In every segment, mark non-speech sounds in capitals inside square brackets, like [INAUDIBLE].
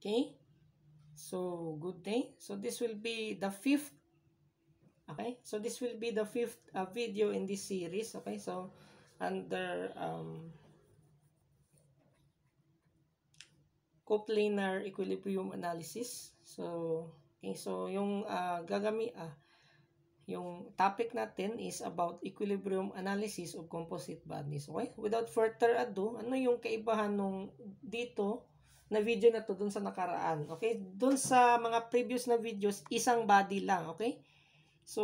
Okay? So, good day. So, this will be the fifth. Okay? So, this will be the fifth uh, video in this series. Okay? So, under um, coplanar equilibrium analysis. So, okay, so yung uh, gagami ah, yung topic natin is about equilibrium analysis of composite bodies. Okay? Without further ado, ano yung kaibahan nung dito na video na to dun sa nakaraan. Okay? Dun sa mga previous na videos, isang body lang. Okay? So,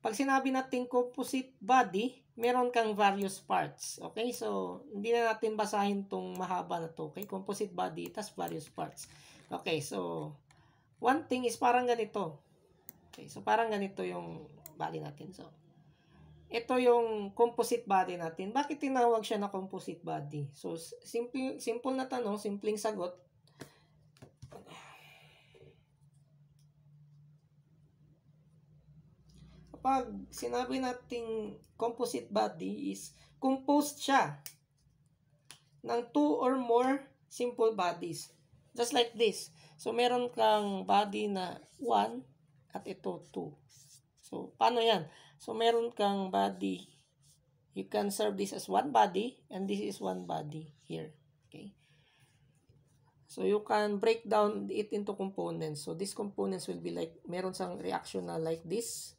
pag sinabi natin composite body, meron kang various parts. Okay? So, hindi na natin basahin tong mahaba na to. Okay? Composite body, tas various parts. Okay? So, one thing is parang ganito. Okay? So, parang ganito yung body natin. So, ito yung composite body natin. Bakit tinawag siya na composite body? So, simple, simple na tanong, simpleng sagot. Kapag sinabi nating composite body is composed siya ng two or more simple bodies. Just like this. So, meron kang body na 1 at ito 2. So, paano yan? So, meron kang body. You can serve this as one body and this is one body here. Okay? So, you can break down it into components. So, these components will be like, meron sang reaction na like this.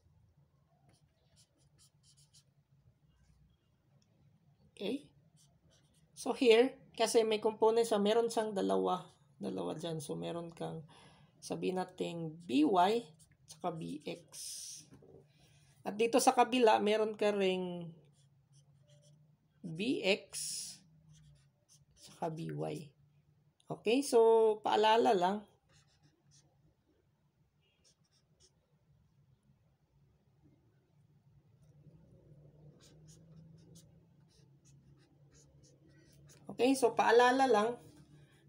Okay? So, here, kasi may components so meron sang dalawa. Dalawa dyan. So, meron kang, sabi natin, BY, tsaka BX. At dito sa kabila, meron ka ring BX saka BY. Okay, so paalala lang. Okay, so paalala lang,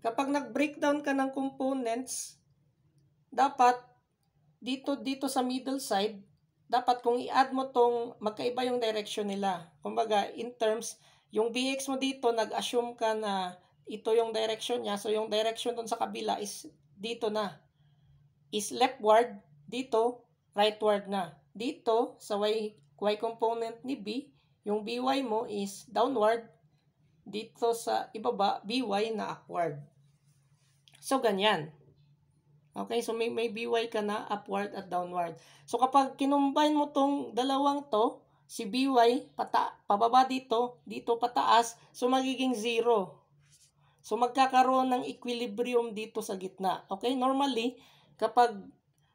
kapag nag-breakdown ka ng components, dapat dito dito sa middle side, dapat kung i-add mo tong magkaiba yung direction nila. Kumbaga, in terms, yung BX mo dito, nag-assume ka na ito yung direction niya. So, yung direction dun sa kabila is dito na. Is leftward, dito, rightward na. Dito, sa y, y component ni B, yung BY mo is downward. Dito sa ibaba, BY na upward. So, ganyan. Okay, so may, may BY ka na upward at downward. So kapag kinumbine mo tong dalawang to, si BY pata, pababa dito, dito pataas, so magiging zero. So magkakaroon ng equilibrium dito sa gitna. Okay, normally kapag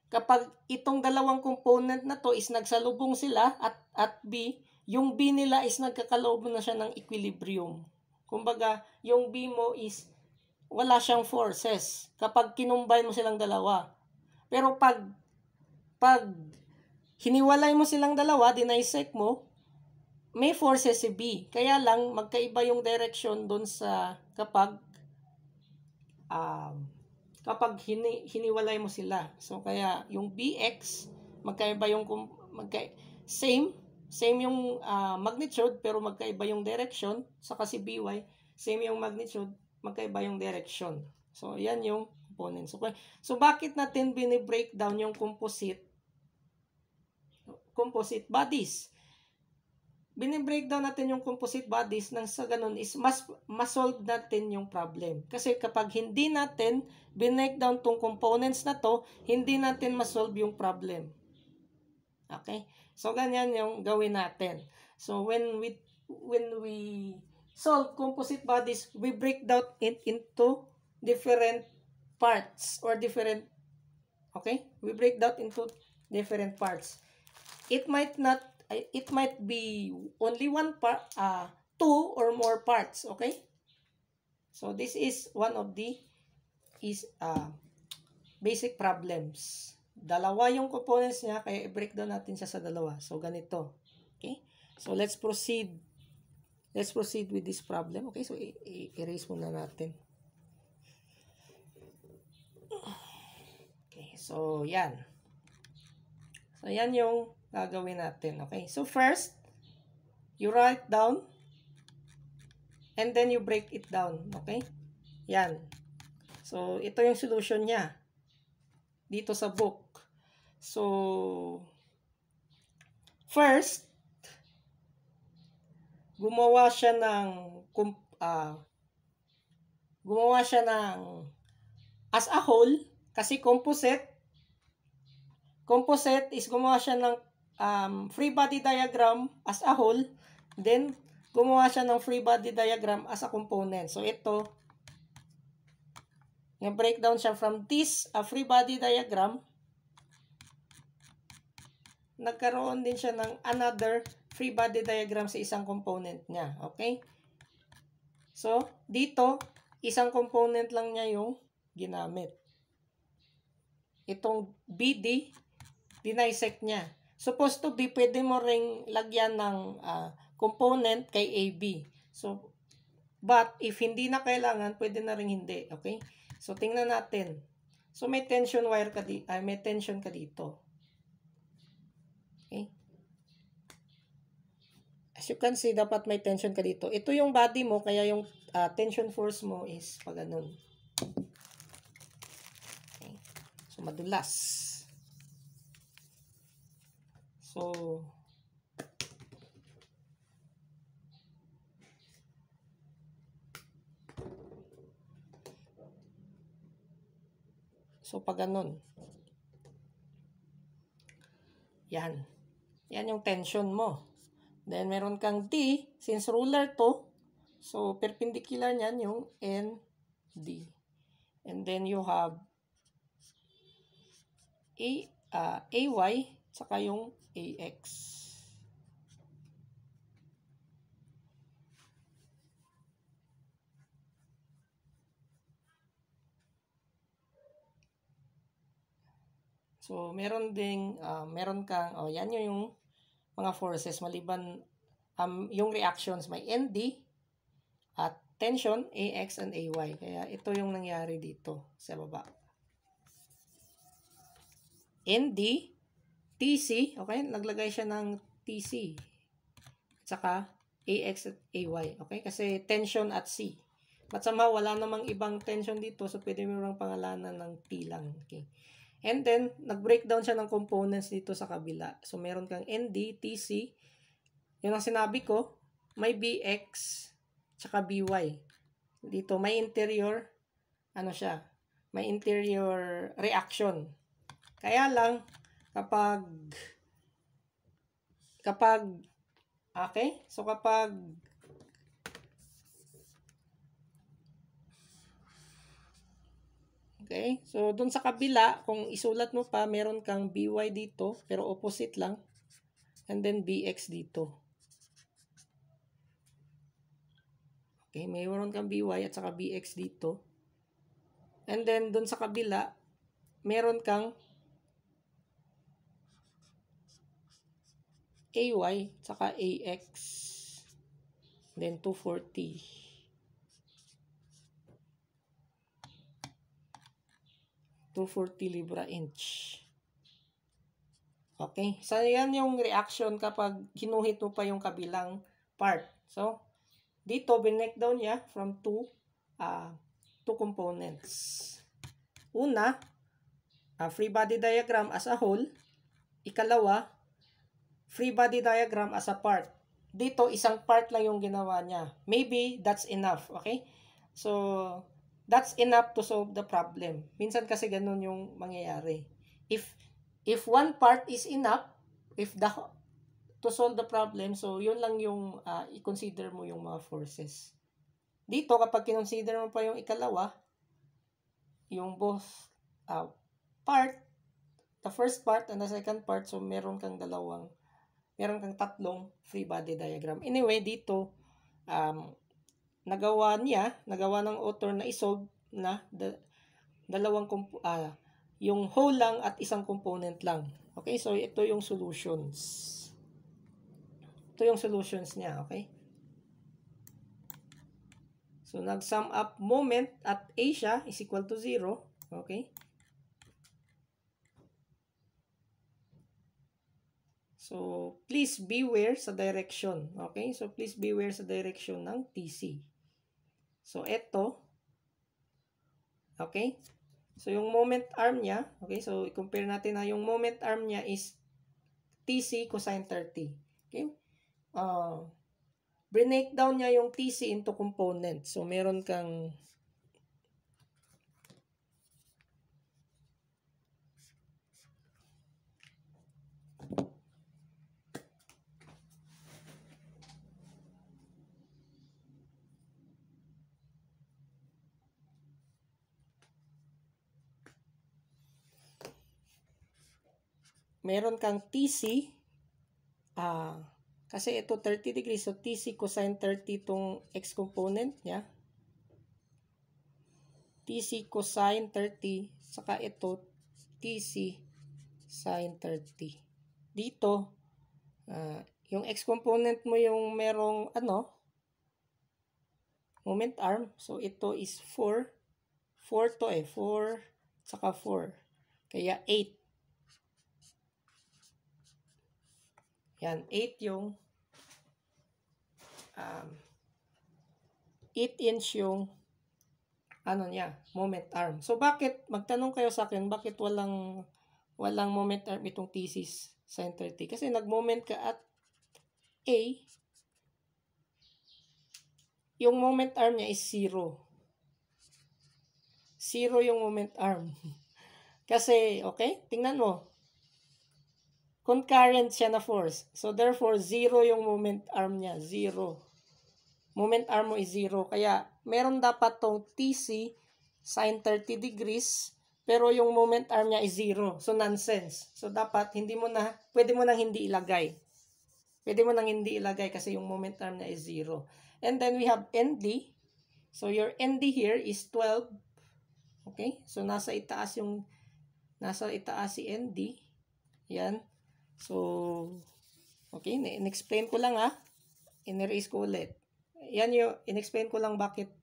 kapag itong dalawang component na to is nagsalubong sila at at B, yung B nila is nagkakaloob na siya ng equilibrium. Kumbaga, yung B mo is wala siyang forces kapag kinumbay mo silang dalawa. Pero pag pag hiniwalay mo silang dalawa, dinisect mo, may forces si B. Kaya lang magkaiba yung direction doon sa kapag um, kapag hini, hiniwalay mo sila. So kaya yung BX magkaiba yung magka same same yung uh, magnitude pero magkaiba yung direction sa kasi BY same yung magnitude magkaiba yung direction. So, yan yung components. So, So, bakit natin bini-breakdown yung composite composite bodies? Bini-breakdown natin yung composite bodies nang sa ganun is mas ma-solve natin yung problem. Kasi kapag hindi natin bini-breakdown tong components na to, hindi natin ma-solve yung problem. Okay? So, ganyan yung gawin natin. So, when we when we solve composite bodies, we break down it into different parts or different, okay? We break down into different parts. It might not, uh, it might be only one part, uh, two or more parts, okay? So, this is one of the is uh, basic problems. Dalawa yung components niya, kaya i-break down natin siya sa dalawa. So, ganito. Okay? So, let's proceed Let's proceed with this problem. Okay, so i-erase muna natin. Okay, so yan. So yan yung gagawin natin. Okay, so first, you write down and then you break it down. Okay, yan. So ito yung solution niya dito sa book. So, first, gumawa siya ng uh, gumawa siya ng as a whole kasi composite composite is gumawa siya ng um, free body diagram as a whole then gumawa siya ng free body diagram as a component so ito na-breakdown siya from this uh, free body diagram nagkaroon din siya ng another free body diagram sa isang component niya. Okay? So, dito, isang component lang niya yung ginamit. Itong BD, dinisect niya. Supposed to be, pwede mo ring lagyan ng uh, component kay AB. So, but if hindi na kailangan, pwede na ring hindi. Okay? So, tingnan natin. So, may tension wire ka dito. Uh, ah, may tension ka dito. As you can see, dapat may tension ka dito. Ito yung body mo, kaya yung uh, tension force mo is pag ganun. Okay. So, madulas. So, So, pag ganun. Yan. Yan yung tension mo. Then, meron kang D. Since ruler to, so perpendicular niyan yung ND. And then, you have A, uh, ah, AY, tsaka yung AX. So, meron ding, uh, meron kang, oh, yan yung mga forces maliban um, yung reactions may ND at tension AX and AY. Kaya ito yung nangyari dito sa baba. ND, TC, okay? Naglagay siya ng TC. At saka AX at AY, okay? Kasi tension at C. But somehow, wala namang ibang tension dito, so pwede mo lang pangalanan ng T lang, okay? And then, nag-breakdown siya ng components dito sa kabila. So, meron kang ND, TC, yun ang sinabi ko, may BX, tsaka BY. Dito, may interior, ano siya, may interior reaction. Kaya lang, kapag, kapag, okay, so kapag Okay? So, doon sa kabila, kung isulat mo pa, meron kang by dito, pero opposite lang. And then bx dito. Okay, mayroon kang by at saka bx dito. And then, doon sa kabila, meron kang ay at saka ax. Then, 240. 240 libra inch. Okay. So, yan yung reaction kapag kinuhit mo pa yung kabilang part. So, dito, binek down niya from two, uh, two components. Una, uh, free body diagram as a whole. Ikalawa, free body diagram as a part. Dito, isang part lang yung ginawa niya. Maybe that's enough. Okay. So, that's enough to solve the problem. Minsan kasi ganun yung mangyayari. If if one part is enough, if the to solve the problem, so yun lang yung uh, i-consider mo yung mga forces. Dito kapag kinonsider mo pa yung ikalawa, yung both uh, part, the first part and the second part, so meron kang dalawang meron kang tatlong free body diagram. Anyway, dito um nagawa niya, nagawa ng author na isolve na da, dalawang uh, yung whole lang at isang component lang. Okay, so ito yung solutions. Ito yung solutions niya, okay? So, nag-sum up moment at A siya is equal to 0. Okay? So, please beware sa direction. Okay? So, please beware sa direction ng TC. So, eto. Okay? So, yung moment arm niya, okay, so i-compare natin na yung moment arm niya is TC cosine 30. Okay? Uh, ah, break down niya yung TC into components. So, meron kang meron kang TC, ah, uh, kasi ito 30 degrees, so TC cosine 30 itong x component niya. TC cosine 30, saka ito TC sine 30. Dito, uh, yung x component mo yung merong ano, moment arm. So, ito is 4. 4 to eh. 4, saka 4. Kaya 8. Yan, 8 yung um, 8 inch yung ano niya, moment arm. So, bakit, magtanong kayo sa akin, bakit walang walang moment arm itong thesis center T? Kasi nag-moment ka at A, yung moment arm niya is 0. Zero yung moment arm. [LAUGHS] Kasi, okay, tingnan mo, concurrent siya na force. So, therefore, zero yung moment arm niya. Zero. Moment arm mo is zero. Kaya, meron dapat tong TC sine 30 degrees, pero yung moment arm niya is zero. So, nonsense. So, dapat, hindi mo na, pwede mo nang hindi ilagay. Pwede mo nang hindi ilagay kasi yung moment arm niya is zero. And then, we have ND. So, your ND here is 12. Okay? So, nasa itaas yung, nasa itaas si ND. Yan. So, okay, in-explain ko lang ha. Ah. In-erase ko ulit. Yan yung, in-explain ko lang bakit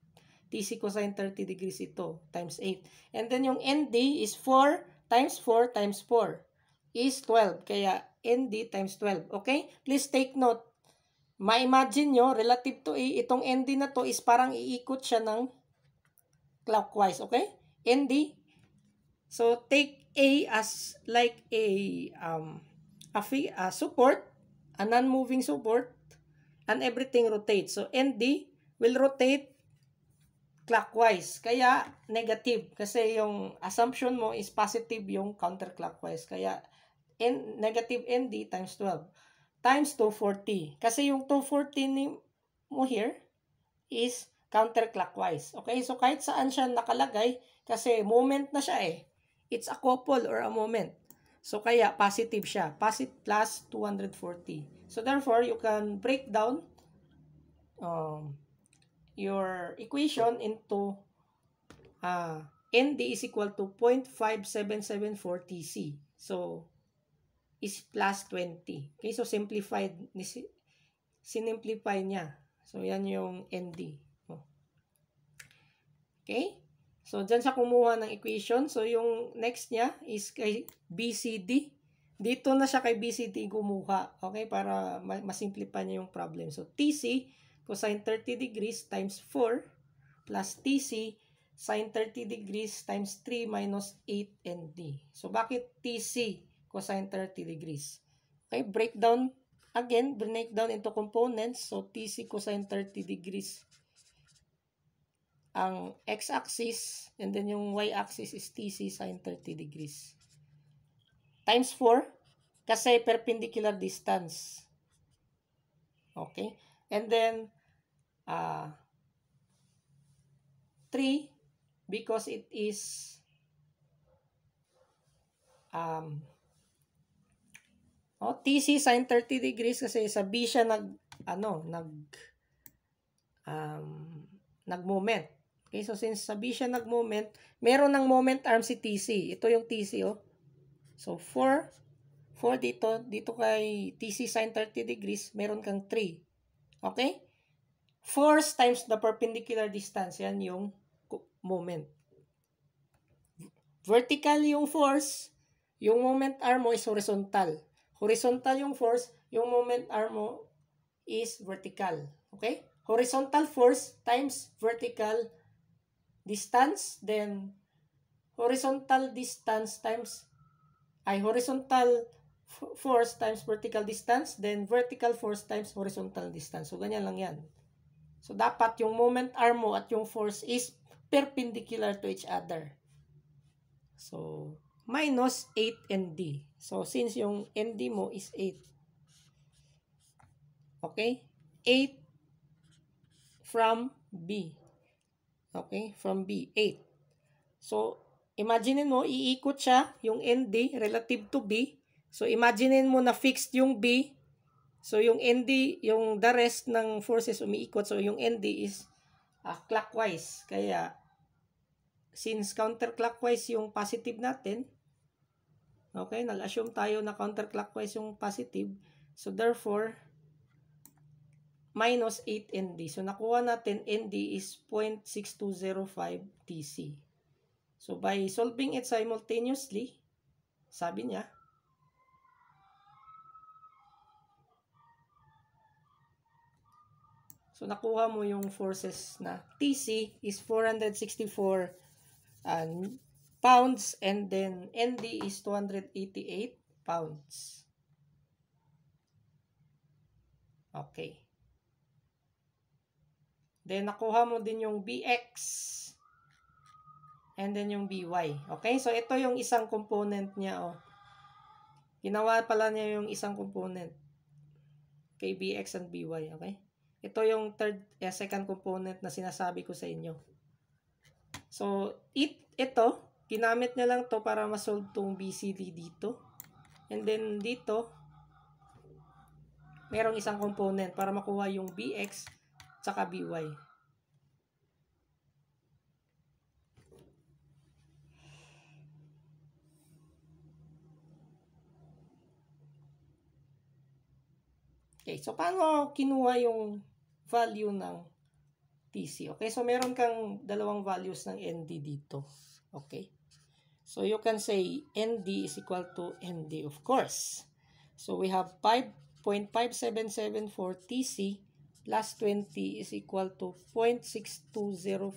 TC cosine 30 degrees ito, times 8. And then yung ND is 4 times 4 times 4 is 12. Kaya ND times 12. Okay? Please take note. Ma-imagine nyo, relative to A, itong ND na to is parang iikot siya ng clockwise. Okay? ND. So, take A as like a um, a, fee, a support, a non-moving support, and everything rotates. So, ND will rotate clockwise. Kaya, negative. Kasi yung assumption mo is positive yung counterclockwise. Kaya, N, negative ND times 12 times 240. Kasi yung 240 ni, mo here is counterclockwise. Okay? So, kahit saan siya nakalagay, kasi moment na siya eh. It's a couple or a moment. So kaya positive siya. Positive plus 240. So therefore, you can break down um, your equation into uh, ND is equal to 0.5774 TC. So, is plus 20. Okay, so simplified, sinimplify niya. So, yan yung ND. Oh. Okay? So, dyan siya kumuha ng equation. So, yung next niya is kay BCD. Dito na siya kay BCD kumuha. Okay? Para masimplify niya yung problem. So, TC, cosine 30 degrees times 4 plus TC, sine 30 degrees times 3 minus 8 and D. So, bakit TC cosine 30 degrees? Okay, breakdown. Again, breakdown into components. So, TC cosine 30 degrees ang x-axis and then yung y-axis is TC sine 30 degrees. Times 4 kasi perpendicular distance. Okay? And then, uh, ah, 3 because it is um, oh, TC sine 30 degrees kasi sa B siya nag ano, nag um, nag moment. Okay, so since sabi siya nag-moment, meron ng moment arm si TC. Ito yung TC, oh. So, 4, 4 dito, dito kay TC sine 30 degrees, meron kang 3. Okay? Force times the perpendicular distance, yan yung moment. Vertical yung force, yung moment arm mo is horizontal. Horizontal yung force, yung moment arm mo is vertical. Okay? Horizontal force times vertical distance, then horizontal distance times, ay horizontal force times vertical distance, then vertical force times horizontal distance. So, ganyan lang yan. So, dapat yung moment arm mo at yung force is perpendicular to each other. So, minus 8 ND. So, since yung ND mo is 8. Okay? 8 from B. Okay? From B, 8. So, imagine mo, iikot siya, yung ND relative to B. So, imagine mo na fixed yung B. So, yung ND, yung the rest ng forces umiikot. So, yung ND is uh, clockwise. Kaya, since counterclockwise yung positive natin, okay, nag-assume tayo na counterclockwise yung positive. So, therefore, minus 8ND. So, nakuha natin ND is 0.6205 TC. So, by solving it simultaneously, sabi niya, So, nakuha mo yung forces na TC is 464 um, pounds and then ND is 288 pounds. Okay. Then, nakuha mo din yung bx and then yung by. Okay? So, ito yung isang component niya, oh. Ginawa pala niya yung isang component. Okay, bx and by, okay? Ito yung third, eh, second component na sinasabi ko sa inyo. So, it, ito, ginamit niya lang to para masolve tong BCD dito. And then, dito, merong isang component para makuha yung bx Tsaka BY. Okay, so paano kinuha yung value ng TC? Okay, so meron kang dalawang values ng ND dito. Okay. So you can say ND is equal to ND of course. So we have 5.5774 TC plus 20 is equal to 0.6205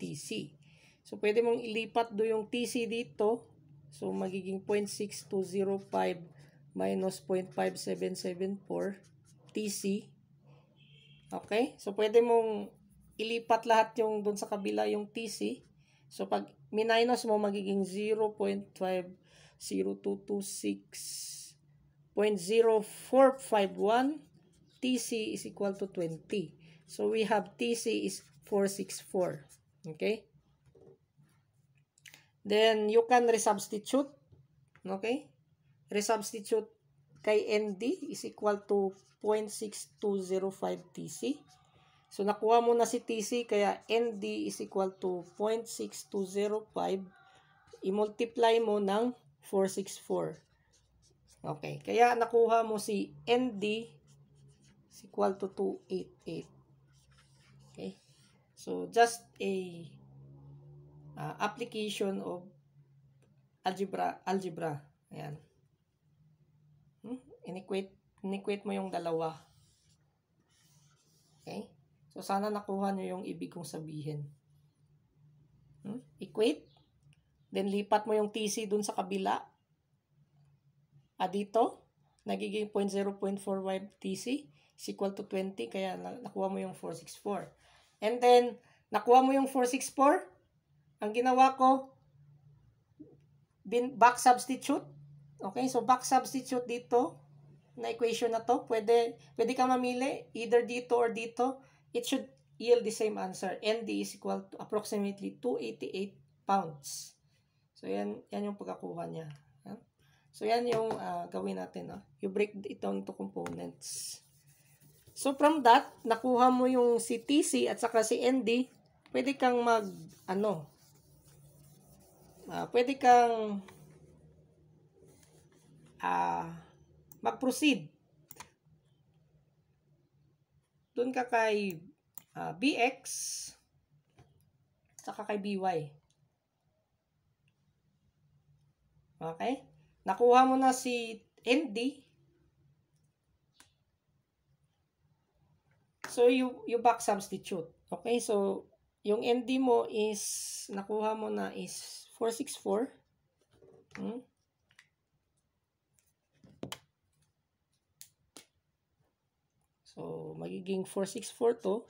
TC. So, pwede mong ilipat do yung TC dito. So, magiging 0.6205 minus 0.5774 TC. Okay? So, pwede mong ilipat lahat yung doon sa kabila yung TC. So, pag minus mo, magiging 0.50226.0451 TC is equal to 20. So we have TC is 464. Okay? Then you can resubstitute. Okay? Resubstitute kay ND is equal to 0.6205 TC. So nakuha mo na si TC kaya ND is equal to 0.6205. I-multiply mo ng 464. Okay. Kaya nakuha mo si ND is equal to 288. Okay? So, just a uh, application of algebra. algebra. Ayan. Hmm? Inequate, inequate mo yung dalawa. Okay? So, sana nakuha nyo yung ibig kong sabihin. Hmm? Equate. Then, lipat mo yung TC dun sa kabila. Ah, dito, nagiging 0.045 TC is equal to 20, kaya nakuha mo yung 464. And then, nakuha mo yung 464, ang ginawa ko, bin, back substitute. Okay, so back substitute dito, na equation na to, pwede, pwede ka mamili, either dito or dito, it should yield the same answer. ND is equal to approximately 288 pounds. So, yan, yan yung pagkakuha niya. So, yan yung uh, gawin natin. No? Ah. You break it down into components. So from that, nakuha mo yung si TC at saka si ND, pwede kang mag ano? Uh, pwede kang uh, mag-proceed. Doon ka kay uh, ah, BX saka kay BY. Okay? Nakuha mo na si ND So, you, you back substitute. Okay, so, yung ND mo is, nakuha mo na is 464. Hmm? So, magiging 464 to.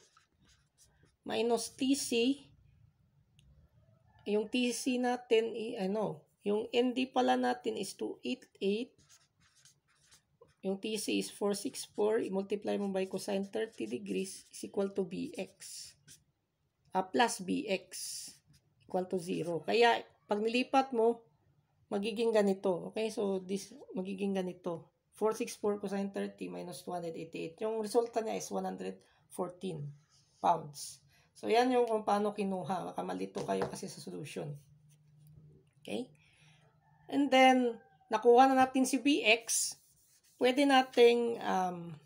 Minus TC. Yung TC natin, ano, yung ND pala natin is 288 yung TC is 464, multiply mo by cosine 30 degrees is equal to BX. Uh, ah, plus BX equal to 0. Kaya, pag nilipat mo, magiging ganito. Okay, so this magiging ganito. 464 cosine 30 minus 288. Yung resulta niya is 114 pounds. So, yan yung kung paano kinuha. Kamalito kayo kasi sa solution. Okay? And then, nakuha na natin si BX pwede nating um,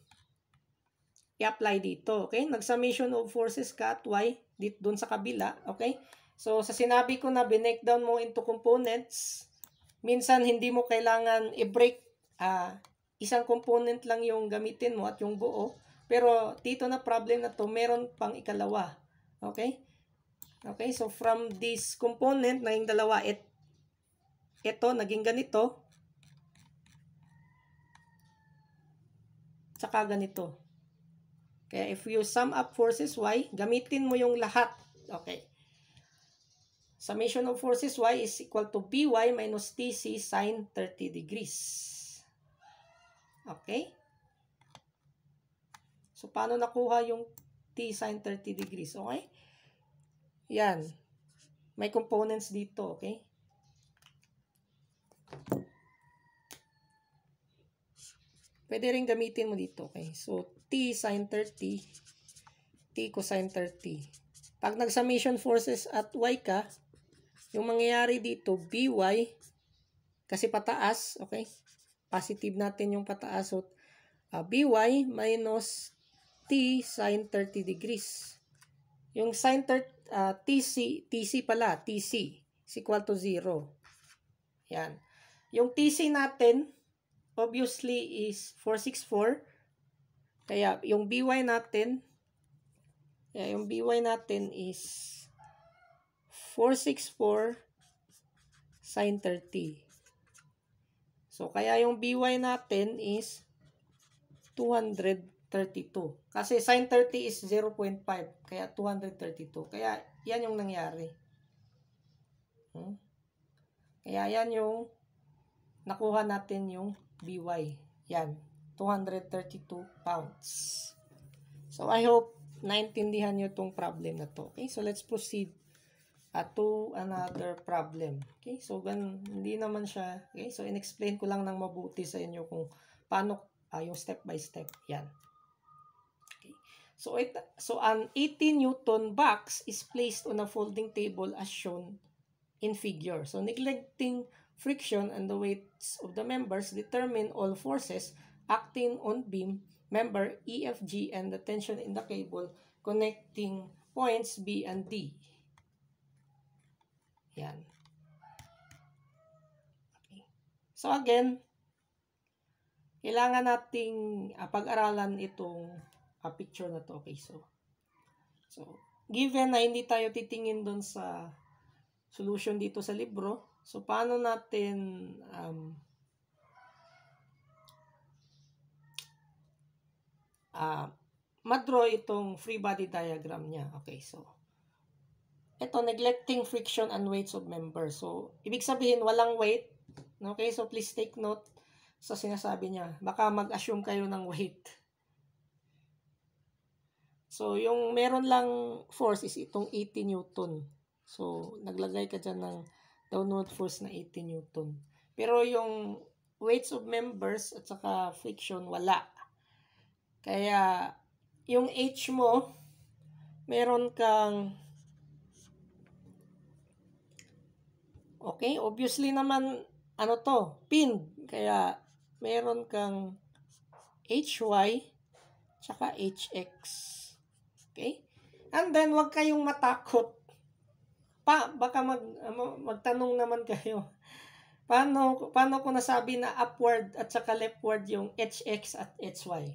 i-apply dito. Okay? Nag-summation of forces ka at y dito doon sa kabila. Okay? So, sa sinabi ko na binake down mo into components, minsan hindi mo kailangan i-break uh, isang component lang yung gamitin mo at yung buo. Pero dito na problem na to, meron pang ikalawa. Okay? Okay, so from this component, naging dalawa, et, eto, naging ganito, tsaka ganito. Okay, if you sum up forces Y, gamitin mo yung lahat. Okay. Summation of forces Y is equal to PY minus TC sine 30 degrees. Okay. So, paano nakuha yung T sine 30 degrees? Okay. Yan. May components dito. Okay. Pwede rin gamitin mo dito. Okay. So, T sin 30. T cosine 30. Pag nag-summation forces at Y ka, yung mangyayari dito, BY, kasi pataas, okay? Positive natin yung pataas. So, uh, BY minus T sin 30 degrees. Yung sin 30, uh, ah, TC, TC pala, TC is equal to 0. Yan. Yung TC natin, obviously is 464. Kaya yung BY natin, kaya yung BY natin is 464 sin 30. So, kaya yung BY natin is 232. Kasi sin 30 is 0.5. Kaya 232. Kaya, yan yung nangyari. Hmm? Kaya, yan yung nakuha natin yung BY. Yan. 232 pounds. So, I hope naintindihan nyo itong problem na to. Okay, so let's proceed uh, to another problem. Okay, so gan hindi naman siya. Okay, so in-explain ko lang ng mabuti sa inyo kung paano uh, yung step by step. Yan. Okay. So, it, so an 18 Newton box is placed on a folding table as shown in figure. So neglecting friction, and the weights of the members determine all forces acting on beam member EFG and the tension in the cable connecting points B and D. Yan. Okay. So again, kailangan nating uh, pag-aralan itong uh, picture na to. Okay, so so given na hindi tayo titingin doon sa solution dito sa libro, So, paano natin um, uh, madraw itong free body diagram niya? Okay, so, ito, neglecting friction and weights of members. So, ibig sabihin, walang weight. Okay, so please take note sa sinasabi niya. Baka mag-assume kayo ng weight. So, yung meron lang force is itong 80 Newton. So, naglagay ka dyan ng downward force na 80 Newton. Pero yung weights of members at saka friction, wala. Kaya, yung H mo, meron kang Okay, obviously naman ano to, Pin. Kaya meron kang HY tsaka HX. Okay? And then wag kayong matakot pa, baka mag, ano, magtanong naman kayo. Paano, paano ko nasabi na upward at saka leftward yung HX at HY?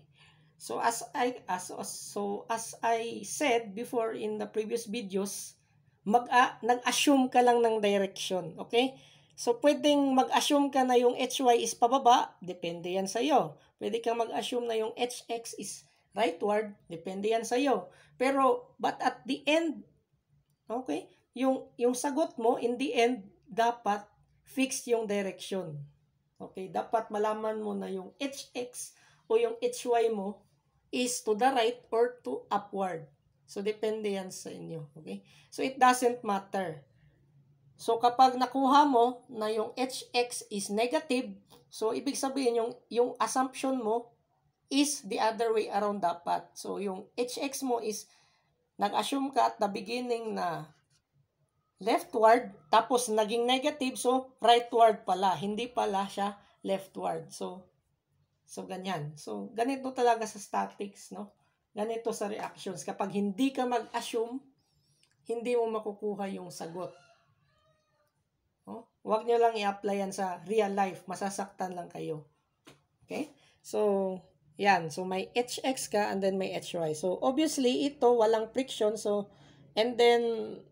So as I as, so as I said before in the previous videos, mag ah, nag-assume ka lang ng direction, okay? So pwedeng mag-assume ka na yung HY is pababa, depende yan sa iyo. Pwede kang mag-assume na yung HX is rightward, depende yan sa iyo. Pero but at the end, okay? yung, yung sagot mo, in the end, dapat fixed yung direction. Okay, dapat malaman mo na yung HX o yung HY mo is to the right or to upward. So, depende yan sa inyo. Okay? So, it doesn't matter. So, kapag nakuha mo na yung HX is negative, so, ibig sabihin yung, yung assumption mo is the other way around dapat. So, yung HX mo is, nag-assume ka at the beginning na leftward, tapos naging negative, so rightward pala. Hindi pala siya leftward. So, so ganyan. So, ganito talaga sa statics, no? Ganito sa reactions. Kapag hindi ka mag-assume, hindi mo makukuha yung sagot. No? wag niyo lang i-apply yan sa real life. Masasaktan lang kayo. Okay? So, yan. So, may HX ka and then may HY. So, obviously, ito walang friction. So, And then,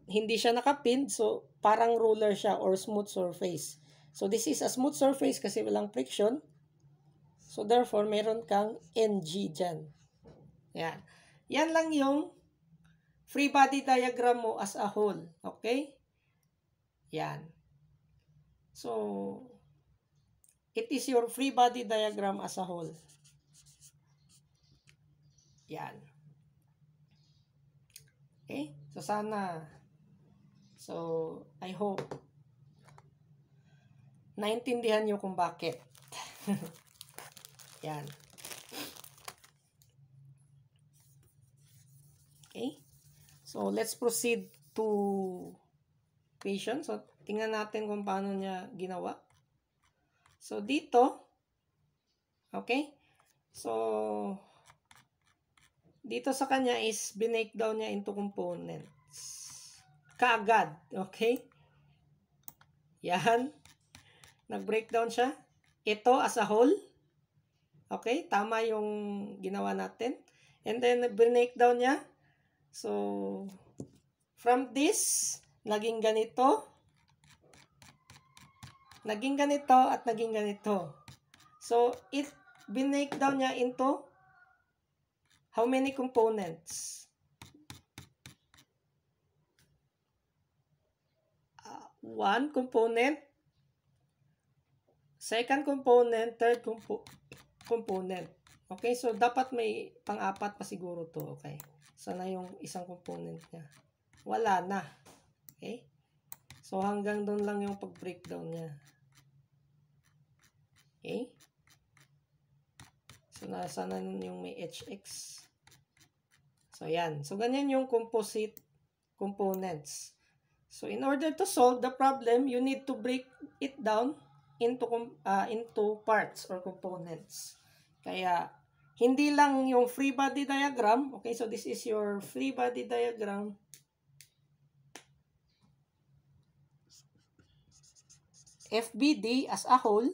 hindi siya nakapinned, so parang ruler siya or smooth surface. So, this is a smooth surface kasi walang friction. So, therefore, meron kang NG dyan. Yan. Yan lang yung free body diagram mo as a whole. Okay? Yan. So, it is your free body diagram as a whole. Yan. Okay? So, sana. So, I hope naintindihan nyo kung bakit. [LAUGHS] Yan. Okay? So, let's proceed to equation. So, tingnan natin kung paano niya ginawa. So, dito, okay? So, dito sa kanya is binake down niya into components. Kaagad, okay? Yan. Nag-breakdown siya. Ito as a whole. Okay, tama yung ginawa natin. And then, breakdown niya. So, from this, naging ganito. Naging ganito at naging ganito. So, it binake down niya into How many components? Uh, one component, second component, third compo component. Okay, so dapat may pang-apat pa siguro to. Okay, sana yung isang component niya. Wala na. Okay, so hanggang doon lang yung pag-breakdown niya. Okay. So, nasa na yung may HX. So, yan. So, ganyan yung composite components. So, in order to solve the problem, you need to break it down into, uh, into parts or components. Kaya, hindi lang yung free body diagram. Okay, so this is your free body diagram. FBD as a whole.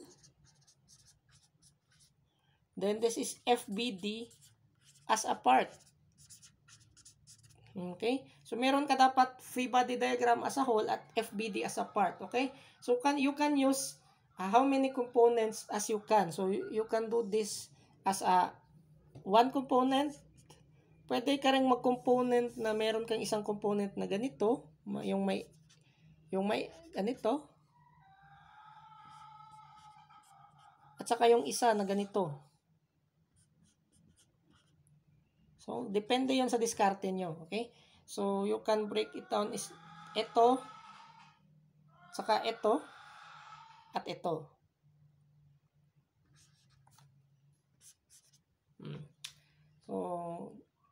Then this is FBD as a part. Okay? So meron ka dapat free body diagram as a whole at FBD as a part, okay? So can you can use uh, how many components as you can. So you, you can do this as a one component. Pwede ka ring mag-component na meron kang isang component na ganito, yung may yung may ganito. At saka yung isa na ganito. So, depende yon sa diskarte nyo. Okay? So, you can break it down is ito, saka ito, at ito. Hmm. So,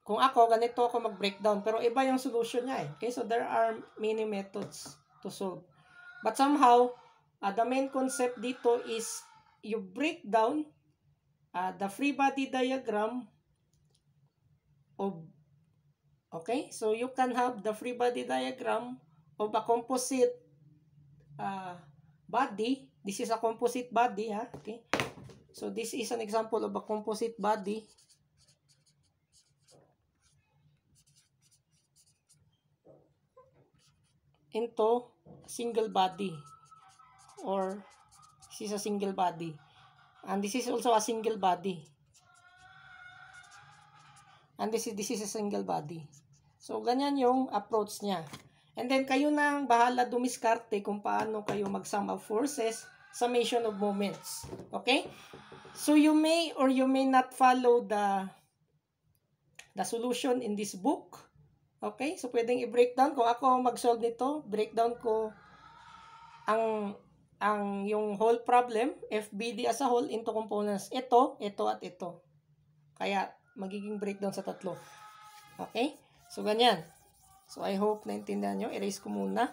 kung ako, ganito ako mag-breakdown. Pero iba yung solution niya eh. Okay, so there are many methods to solve. But somehow, uh, the main concept dito is you break down uh, the free body diagram of okay so you can have the free body diagram of a composite uh, body this is a composite body ha okay so this is an example of a composite body into single body or this is a single body and this is also a single body And this is, this is a single body. So, ganyan yung approach niya. And then, kayo nang ang bahala dumiskarte kung paano kayo mag-sum of forces, summation of moments. Okay? So, you may or you may not follow the the solution in this book. Okay? So, pwedeng i-breakdown. Kung ako mag-solve nito, breakdown ko ang ang yung whole problem, FBD as a whole, into components. Ito, ito, at ito. Kaya, magiging breakdown sa tatlo. Okay? So, ganyan. So, I hope naintindihan nyo. Erase ko muna.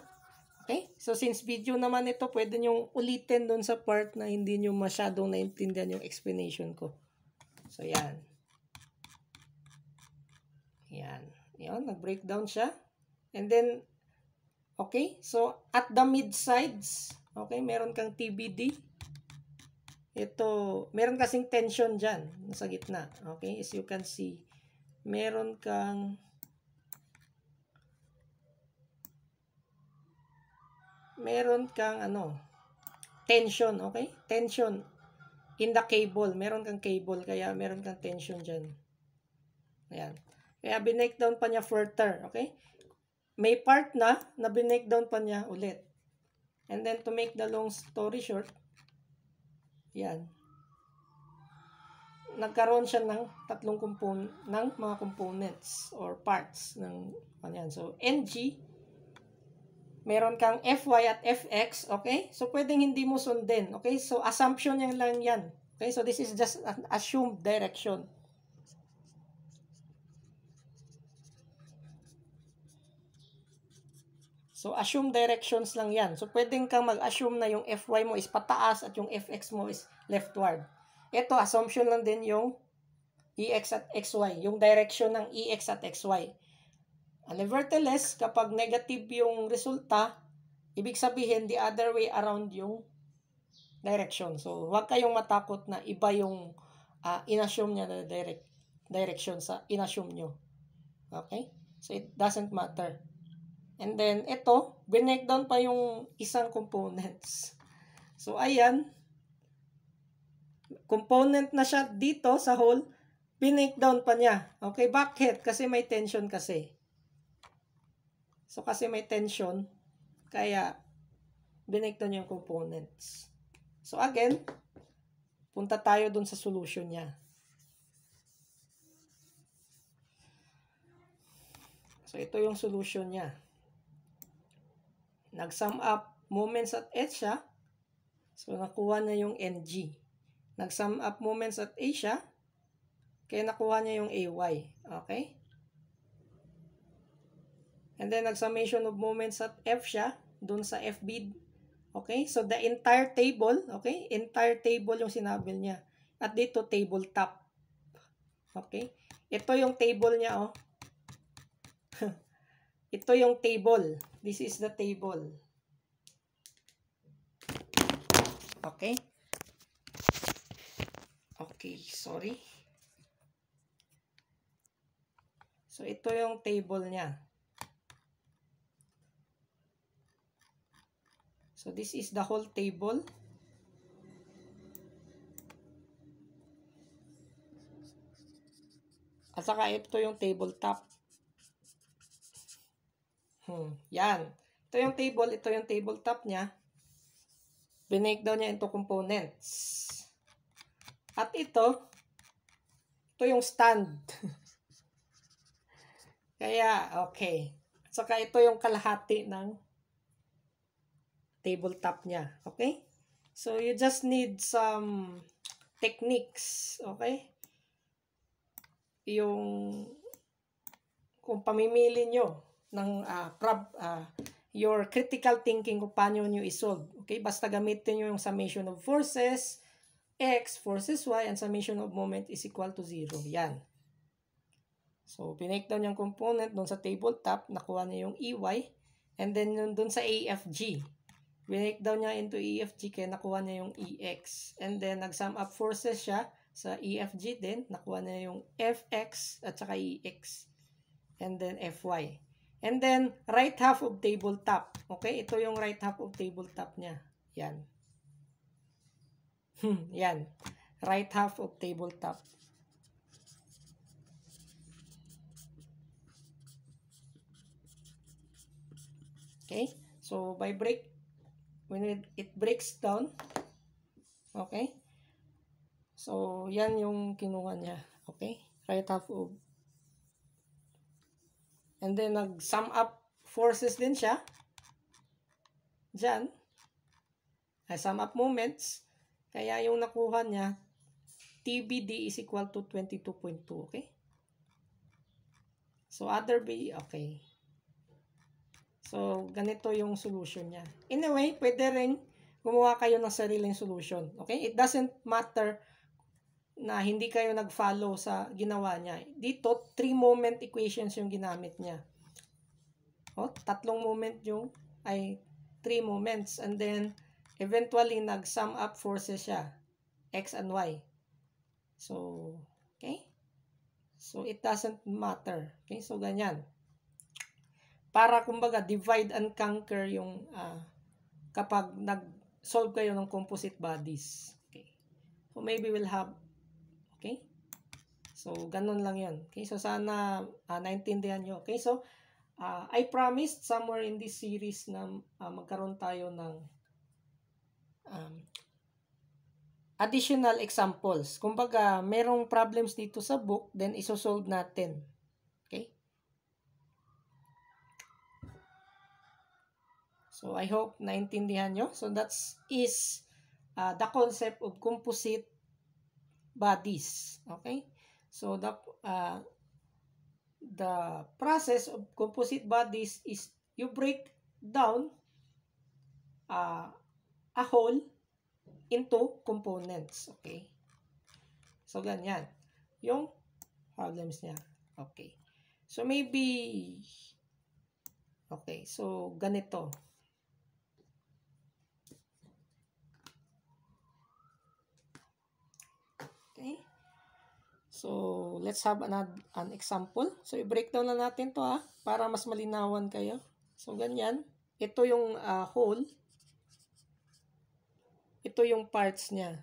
Okay? So, since video naman ito, pwede nyo ulitin doon sa part na hindi nyo masyadong naintindihan yung explanation ko. So, yan. Yan. Yan. Nag-breakdown siya. And then, okay? So, at the mid sides, okay, meron kang TBD. Ito, meron kasing tension dyan, sa gitna. Okay, as you can see, meron kang meron kang ano, tension, okay? Tension in the cable. Meron kang cable, kaya meron kang tension dyan. Ayan. Kaya binake down pa niya further, okay? May part na, na binake down pa niya ulit. And then to make the long story short, yan. Nagkaroon siya ng tatlong component ng mga components or parts ng kanyan. So, NG, meron kang FY at FX, okay? So, pwedeng hindi mo sundin, okay? So, assumption yan lang yan. Okay, so this is just an assumed direction. So, assume directions lang yan. So, pwedeng kang mag-assume na yung Fy mo is pataas at yung Fx mo is leftward. Ito, assumption lang din yung Ex at Xy, yung direction ng Ex at Xy. Nevertheless, kapag negative yung resulta, ibig sabihin the other way around yung direction. So, huwag kayong matakot na iba yung uh, in-assume niya na direct, direction sa in-assume nyo. Okay? So, it doesn't matter. And then, ito, break down pa yung isang components. So, ayan. Component na siya dito sa hole. Break down pa niya. Okay, bakit? Kasi may tension kasi. So, kasi may tension. Kaya, break down yung components. So, again, punta tayo dun sa solution niya. So, ito yung solution niya. Nag-sum up moments at H siya. So, nakuha niya yung NG. Nag-sum up moments at Asia. Kaya nakuha niya yung AY. Okay? And then, nag-summation of moments at F siya. Doon sa FB. Okay? So, the entire table. Okay? Entire table yung sinabi niya. At dito, table top. Okay? Ito yung table niya, oh. Ito yung table. This is the table. Okay? Okay, sorry. So, ito yung table niya. So, this is the whole table. At saka ito yung tabletop. Hmm, yan. Ito yung table, ito yung tabletop niya. Binake down niya into components. At ito, ito yung stand. [LAUGHS] Kaya, okay. At saka ito yung kalahati ng tabletop niya. Okay? So, you just need some techniques. Okay? Yung kung pamimili nyo ng uh, prob, uh, your critical thinking kung paano nyo isolve. Okay? Basta gamitin nyo yung summation of forces, x forces y, and summation of moment is equal to 0. Yan. So, pinake down yung component doon sa tabletop, nakuha niya yung EY, and then doon sa AFG. Pinake down niya into EFG, kaya nakuha niya yung EX. And then, nag-sum up forces siya sa EFG din, nakuha niya yung FX at saka EX. And then, FY. And then, right half of tabletop. Okay? Ito yung right half of tabletop niya. Yan. Hmm, yan. Right half of tabletop. Okay? So, by break, when it, breaks down, okay? So, yan yung kinuha niya. Okay? Right half of And then, nag-sum up forces din siya. Diyan. Ay, sum up moments. Kaya yung nakuha niya, TBD is equal to 22.2, okay? So, other B, okay. So, ganito yung solution niya. Anyway, pwede rin gumawa kayo ng sariling solution, okay? It doesn't matter na hindi kayo nag-follow sa ginawa niya. Dito, three moment equations yung ginamit niya. O, oh, tatlong moment yung, ay, three moments. And then, eventually, nag-sum up forces siya. X and Y. So, okay? So, it doesn't matter. Okay? So, ganyan. Para, kumbaga, divide and conquer yung, uh, kapag nag-solve kayo ng composite bodies. Okay? So, maybe we'll have Okay? So, ganun lang yun. Okay? So, sana uh, naintindihan nyo. Okay? So, uh, I promised somewhere in this series na uh, magkaroon tayo ng um, additional examples. Kumbaga, merong problems dito sa book, then isosolve natin. Okay? So, I hope naintindihan nyo. So, that's is uh, the concept of composite bodies. Okay? So, the, uh, the process of composite bodies is you break down uh, a whole into components. Okay? So, ganyan. Yung problems niya. Okay. So, maybe, okay. So, ganito. So, let's have an, an example. So, i-breakdown na natin to ha, para mas malinawan kayo. So, ganyan. Ito yung uh, ah, whole. Ito yung parts niya.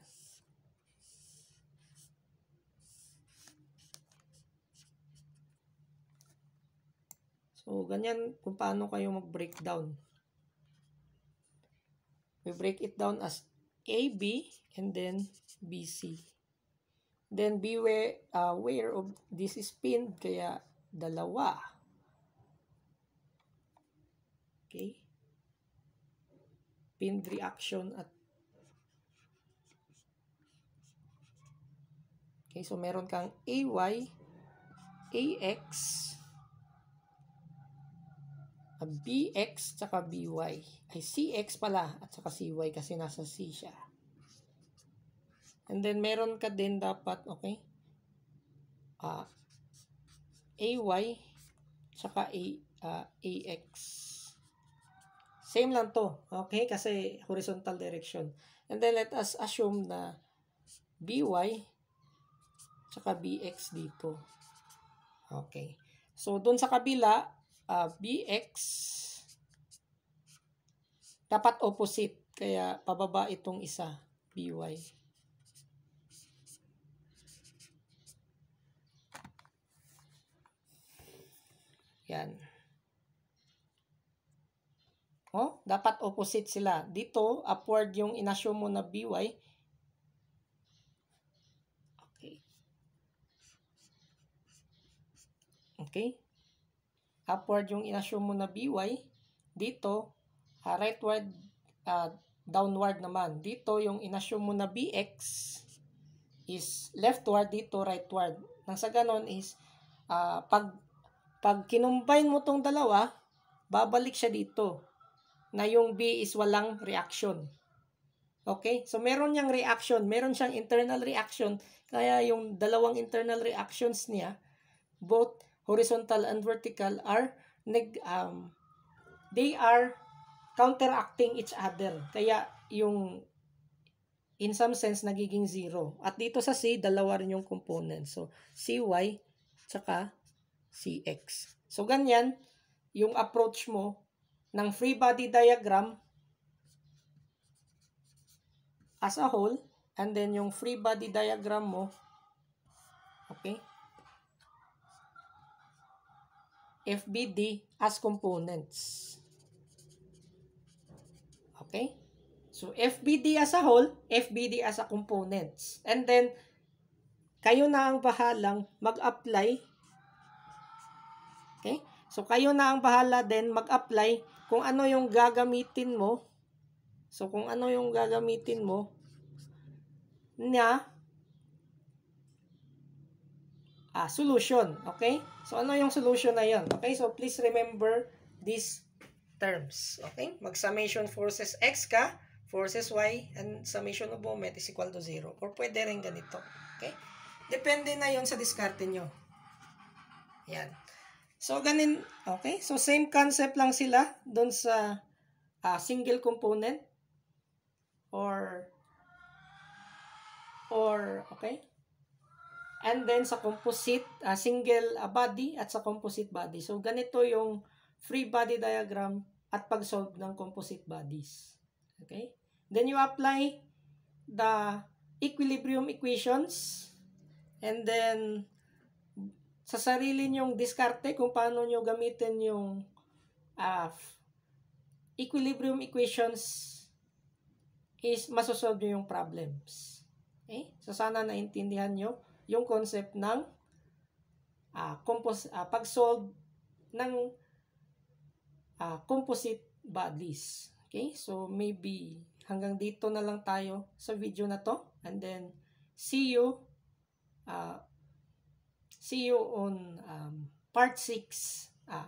So, ganyan kung paano kayo mag-breakdown. We break it down as AB and then BC. Then beware uh, aware of this spin kaya dalawa. Okay? Pin reaction at Okay, so meron kang AY, AX, BX, tsaka BY. Ay, CX pala, at saka CY kasi nasa C siya. And then, meron ka din dapat, okay? Uh, ah, AY, tsaka A, uh, ah, AX. Same lang to, okay? Kasi horizontal direction. And then, let us assume na BY, tsaka BX dito. Okay. So, dun sa kabila, uh, ah, BX, dapat opposite. Kaya, pababa itong isa, BY. Yan. Oh, dapat opposite sila. Dito, upward yung inassume mo na BY. Okay. Okay. Upward yung inassume mo na BY. Dito, uh, rightward, uh, downward naman. Dito, yung inassume mo na BX is leftward, dito rightward. Nang sa ganon is, uh, pag pag kinumpain mo tong dalawa, babalik siya dito na yung B is walang reaction. Okay? So, meron niyang reaction. Meron siyang internal reaction. Kaya yung dalawang internal reactions niya, both horizontal and vertical, are neg, um, they are counteracting each other. Kaya yung in some sense nagiging zero. At dito sa C, dalawa rin yung components. So, CY tsaka CX. So, ganyan yung approach mo ng free body diagram as a whole and then yung free body diagram mo okay FBD as components okay so FBD as a whole FBD as a components and then kayo na ang bahalang mag-apply Okay? So, kayo na ang bahala din mag-apply kung ano yung gagamitin mo. So, kung ano yung gagamitin mo niya ah, solution. Okay? So, ano yung solution na yun? Okay? So, please remember these terms. Okay? Mag-summation forces X ka, forces Y, and summation of moment is equal to 0. Or pwede rin ganito. Okay? Depende na yon sa diskarte nyo. Yan. So, ganin, okay? So, same concept lang sila doon sa uh, single component or or, okay? And then sa composite, uh, single uh, body at sa composite body. So, ganito yung free body diagram at pag-solve ng composite bodies. Okay? Then you apply the equilibrium equations and then sa sarili nyong diskarte kung paano niyo gamitin yung uh, equilibrium equations is masosolve nyo yung problems. Okay? So, sana naintindihan niyo yung concept ng uh, compos uh, pag-solve ng uh, composite bodies. Okay? So, maybe hanggang dito na lang tayo sa video na to. And then, see you uh, See you on um, part 6. Ah,